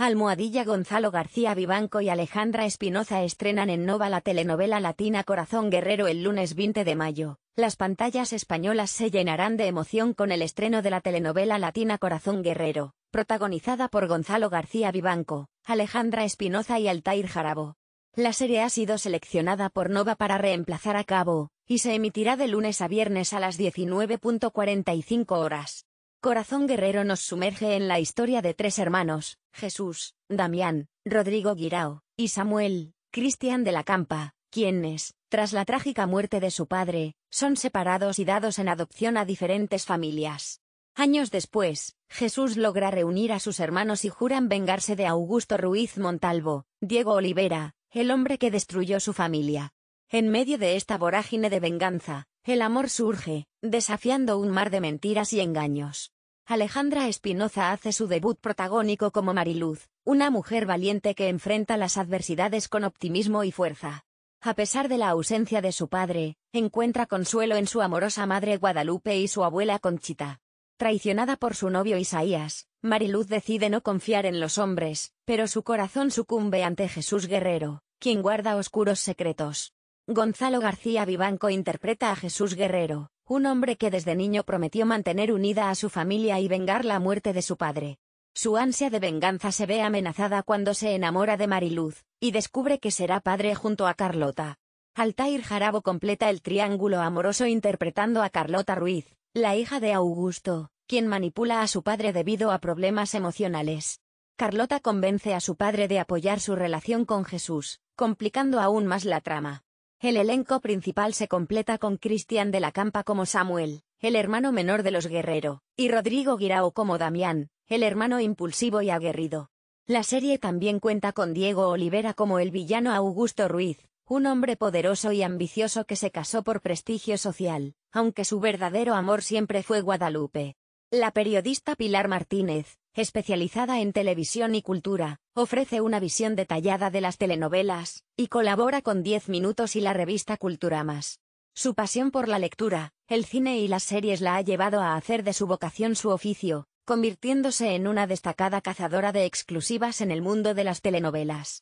Almohadilla Gonzalo García Vivanco y Alejandra Espinoza estrenan en Nova la telenovela latina Corazón Guerrero el lunes 20 de mayo. Las pantallas españolas se llenarán de emoción con el estreno de la telenovela latina Corazón Guerrero, protagonizada por Gonzalo García Vivanco, Alejandra Espinoza y Altair Jarabo. La serie ha sido seleccionada por Nova para reemplazar a Cabo, y se emitirá de lunes a viernes a las 19.45 horas. Corazón Guerrero nos sumerge en la historia de tres hermanos, Jesús, Damián, Rodrigo Guirao, y Samuel, Cristian de la Campa, quienes, tras la trágica muerte de su padre, son separados y dados en adopción a diferentes familias. Años después, Jesús logra reunir a sus hermanos y juran vengarse de Augusto Ruiz Montalvo, Diego Olivera, el hombre que destruyó su familia. En medio de esta vorágine de venganza, el amor surge, desafiando un mar de mentiras y engaños. Alejandra Espinoza hace su debut protagónico como Mariluz, una mujer valiente que enfrenta las adversidades con optimismo y fuerza. A pesar de la ausencia de su padre, encuentra consuelo en su amorosa madre Guadalupe y su abuela Conchita. Traicionada por su novio Isaías, Mariluz decide no confiar en los hombres, pero su corazón sucumbe ante Jesús Guerrero, quien guarda oscuros secretos. Gonzalo García Vivanco interpreta a Jesús Guerrero, un hombre que desde niño prometió mantener unida a su familia y vengar la muerte de su padre. Su ansia de venganza se ve amenazada cuando se enamora de Mariluz, y descubre que será padre junto a Carlota. Altair Jarabo completa el triángulo amoroso interpretando a Carlota Ruiz, la hija de Augusto, quien manipula a su padre debido a problemas emocionales. Carlota convence a su padre de apoyar su relación con Jesús, complicando aún más la trama. El elenco principal se completa con Cristian de la Campa como Samuel, el hermano menor de los Guerrero, y Rodrigo Guirao como Damián, el hermano impulsivo y aguerrido. La serie también cuenta con Diego Olivera como el villano Augusto Ruiz, un hombre poderoso y ambicioso que se casó por prestigio social, aunque su verdadero amor siempre fue Guadalupe. La periodista Pilar Martínez, especializada en televisión y cultura, ofrece una visión detallada de las telenovelas, y colabora con 10 Minutos y la revista Culturamas. Su pasión por la lectura, el cine y las series la ha llevado a hacer de su vocación su oficio, convirtiéndose en una destacada cazadora de exclusivas en el mundo de las telenovelas.